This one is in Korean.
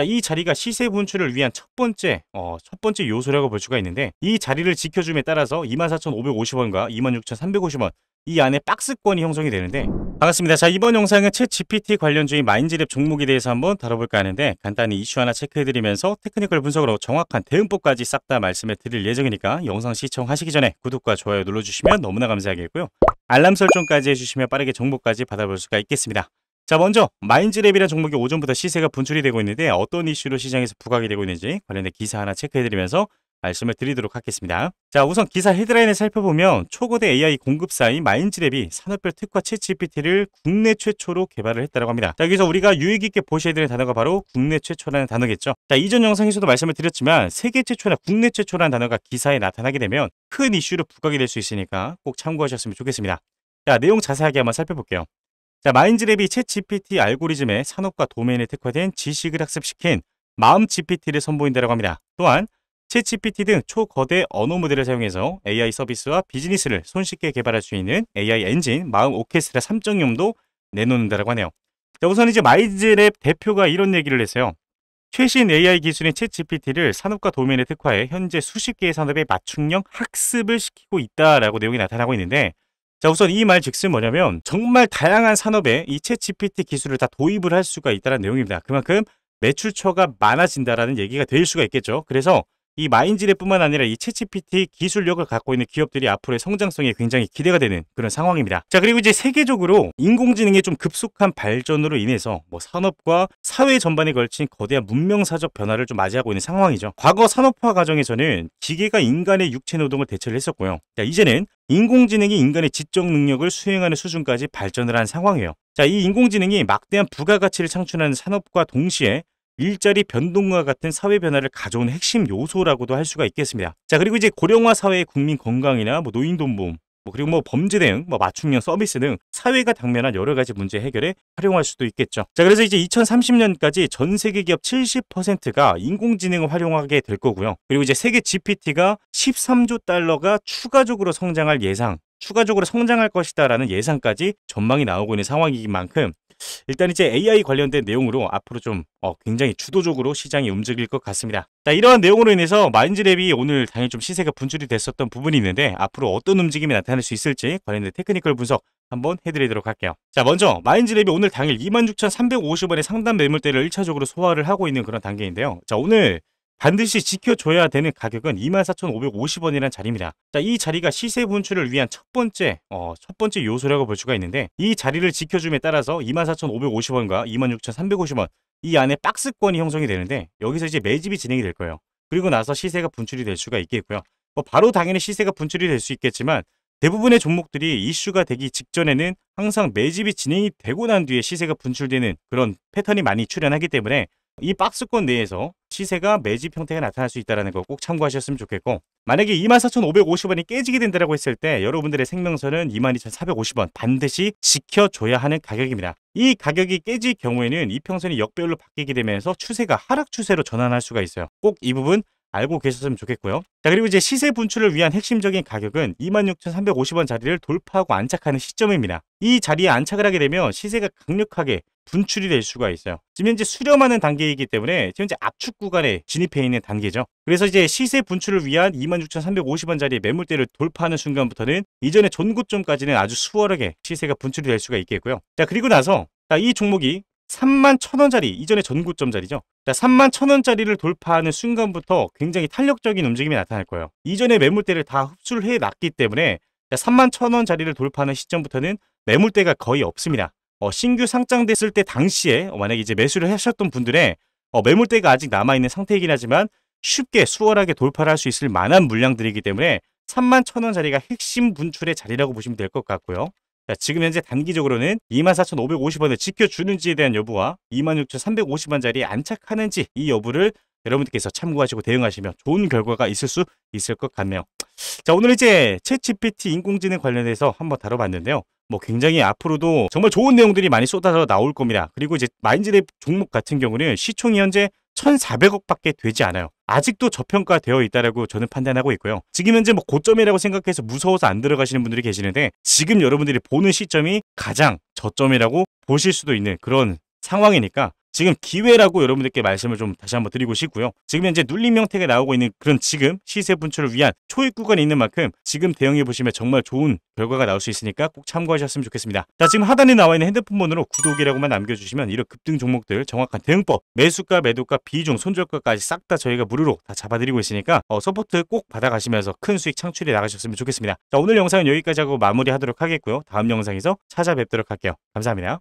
자, 그러니까 이 자리가 시세 분출을 위한 첫 번째 어, 첫 번째 요소라고 볼 수가 있는데 이 자리를 지켜줌에 따라서 24,550원과 26,350원 이 안에 박스권이 형성이 되는데 반갑습니다. 자 이번 영상은 채 GPT 관련 주인 마인드랩 종목에 대해서 한번 다뤄볼까 하는데 간단히 이슈 하나 체크해드리면서 테크니컬 분석으로 정확한 대응법까지 싹 다 말씀해 드릴 예정이니까 영상 시청하시기 전에 구독과 좋아요 눌러주시면 너무나 감사하겠고요. 알람 설정까지 해주시면 빠르게 정보까지 받아볼 수가 있겠습니다. 자 먼저 마인즈랩이라는 종목이 오전부터 시세가 분출이 되고 있는데 어떤 이슈로 시장에서 부각이 되고 있는지 관련된 기사 하나 체크해드리면서 말씀을 드리도록 하겠습니다. 자 우선 기사 헤드라인을 살펴보면 초고대 AI 공급사인 마인즈랩이 산업별 특화 채 g p t 를 국내 최초로 개발을 했다고 합니다. 자 여기서 우리가 유익있게 보셔야 되는 단어가 바로 국내 최초라는 단어겠죠. 자 이전 영상에서도 말씀을 드렸지만 세계 최초나 국내 최초라는 단어가 기사에 나타나게 되면 큰 이슈로 부각이 될 수 있으니까 꼭 참고하셨으면 좋겠습니다. 자 내용 자세하게 한번 살펴볼게요. 자, 마인즈랩이 채 GPT 알고리즘의 산업과 도메인에 특화된 지식을 학습시킨 마음 GPT를 선보인다고 합니다. 또한 채 GPT 등 초거대 언어 모델을 사용해서 AI 서비스와 비즈니스를 손쉽게 개발할 수 있는 AI 엔진 마음 오케스트라 3.0도 내놓는다고 라 하네요. 자, 우선 이제 마인즈랩 대표가 이런 얘기를 했어요. 최신 AI 기술인 채 GPT를 산업과 도메인에 특화해 현재 수십 개의 산업에 맞춤형 학습을 시키고 있다라고 내용이 나타나고 있는데 자 우선 이 말 즉슨 뭐냐면 정말 다양한 산업에 이챗 GPT 기술을 다 도입을 할 수가 있다는 내용입니다. 그만큼 매출처가 많아진다라는 얘기가 될 수가 있겠죠. 그래서 이 마인지레뿐만 아니라 이 챗GPT 기술력을 갖고 있는 기업들이 앞으로의 성장성에 굉장히 기대가 되는 그런 상황입니다. 자 그리고 이제 세계적으로 인공지능의 좀 급속한 발전으로 인해서 뭐 산업과 사회 전반에 걸친 거대한 문명사적 변화를 좀 맞이하고 있는 상황이죠. 과거 산업화 과정에서는 기계가 인간의 육체 노동을 대체를 했었고요. 자 이제는 인공지능이 인간의 지적 능력을 수행하는 수준까지 발전을 한 상황이에요. 자, 이 인공지능이 막대한 부가가치를 창출하는 산업과 동시에 일자리 변동과 같은 사회 변화를 가져온 핵심 요소라고도 할 수가 있겠습니다. 자, 그리고 이제 고령화 사회의 국민 건강이나 뭐 노인 돈보험, 뭐 그리고 뭐 범죄 대응, 뭐 맞춤형 서비스 등 사회가 당면한 여러 가지 문제 해결에 활용할 수도 있겠죠. 자, 그래서 이제 2030년까지 전 세계 기업 70%가 인공지능을 활용하게 될 거고요. 그리고 이제 세계 GPT가 13조 달러가 추가적으로 성장할 예상 추가적으로 성장할 것이다라는 예상까지 전망이 나오고 있는 상황이기 만큼 일단 이제 AI 관련된 내용으로 앞으로 좀 어, 굉장히 주도적으로 시장이 움직일 것 같습니다. 자, 이러한 내용으로 인해서 마인즈랩이 오늘 당연히 좀 시세가 분출이 됐었던 부분이 있는데 앞으로 어떤 움직임이 나타날 수 있을지 관련된 테크니컬 분석 한번 해드리도록 할게요. 자 먼저 마인즈랩이 오늘 당일 26,350원의 상단 매물대를 1차적으로 소화를 하고 있는 그런 단계인데요. 자 오늘 반드시 지켜줘야 되는 가격은 24,550원이라는 자리입니다. 자, 이 자리가 시세 분출을 위한 첫 번째 어, 첫 번째 요소라고 볼 수가 있는데 이 자리를 지켜줌에 따라서 24,550원과 26,350원 이 안에 박스권이 형성이 되는데 여기서 이제 매집이 진행이 될 거예요. 그리고 나서 시세가 분출이 될 수가 있겠고요. 뭐 바로 당연히 시세가 분출이 될 수 있겠지만 대부분의 종목들이 이슈가 되기 직전에는 항상 매집이 진행이 되고 난 뒤에 시세가 분출되는 그런 패턴이 많이 출현하기 때문에 이 박스권 내에서 시세가 매집 형태가 나타날 수 있다는 거 꼭 참고하셨으면 좋겠고 만약에 24,550원이 깨지게 된다고 했을 때 여러분들의 생명선은 22,450원 반드시 지켜줘야 하는 가격입니다. 이 가격이 깨질 경우에는 이평선이 역별로 바뀌게 되면서 추세가 하락 추세로 전환할 수가 있어요. 꼭 이 부분 알고 계셨으면 좋겠고요. 자 그리고 이제 시세 분출을 위한 핵심적인 가격은 26,350원 자리를 돌파하고 안착하는 시점입니다. 이 자리에 안착을 하게 되면 시세가 강력하게 분출이 될 수가 있어요. 지금 현재 수렴하는 단계이기 때문에 지금 현재 압축 구간에 진입해 있는 단계죠. 그래서 이제 시세 분출을 위한 26,350원짜리 매물대를 돌파하는 순간부터는 이전의 전고점까지는 아주 수월하게 시세가 분출이 될 수가 있겠고요. 자 그리고 나서 이 종목이 31,000원짜리 이전의 전고점 자리죠. 자, 31,000원짜리를 돌파하는 순간부터 굉장히 탄력적인 움직임이 나타날 거예요. 이전의 매물대를 다 흡수를 해놨기 때문에 31,000원짜리를 돌파하는 시점부터는 매물대가 거의 없습니다. 어, 신규 상장됐을 때 당시에 만약에 이제 매수를 하셨던 분들의 어, 매물대가 아직 남아있는 상태이긴 하지만 쉽게 수월하게 돌파를 할 수 있을 만한 물량들이기 때문에 3만 천원 자리가 핵심 분출의 자리라고 보시면 될 것 같고요. 자, 지금 현재 단기적으로는 24,550원을 지켜주는지에 대한 여부와 26,350원 자리에 안착하는지 이 여부를 여러분들께서 참고하시고 대응하시면 좋은 결과가 있을 수 있을 것 같네요. 자, 오늘 이제 채 GPT 인공지능 관련해서 한번 다뤄봤는데요. 뭐 굉장히 앞으로도 정말 좋은 내용들이 많이 쏟아져 나올 겁니다. 그리고 이제 마인드랩 종목 같은 경우는 시총이 현재 1,400억 밖에 되지 않아요. 아직도 저평가되어 있다라고 저는 판단하고 있고요. 지금 현재 뭐 고점이라고 생각해서 무서워서 안 들어가시는 분들이 계시는데 지금 여러분들이 보는 시점이 가장 저점이라고 보실 수도 있는 그런 상황이니까 지금 기회라고 여러분들께 말씀을 좀 다시 한번 드리고 싶고요. 지금 현재 눌림 형태가 나오고 있는 그런 지금 시세 분출을 위한 초입 구간이 있는 만큼 지금 대응해 보시면 정말 좋은 결과가 나올 수 있으니까 꼭 참고하셨으면 좋겠습니다. 자 지금 하단에 나와 있는 핸드폰번호로 구독이라고만 남겨주시면 이런 급등 종목들 정확한 대응법 매수가 매도가 비중 손절가까지 싹 다 저희가 무료로 다 잡아드리고 있으니까 어, 서포트 꼭 받아가시면서 큰 수익 창출해 나가셨으면 좋겠습니다. 자 오늘 영상은 여기까지 하고 마무리하도록 하겠고요. 다음 영상에서 찾아뵙도록 할게요. 감사합니다.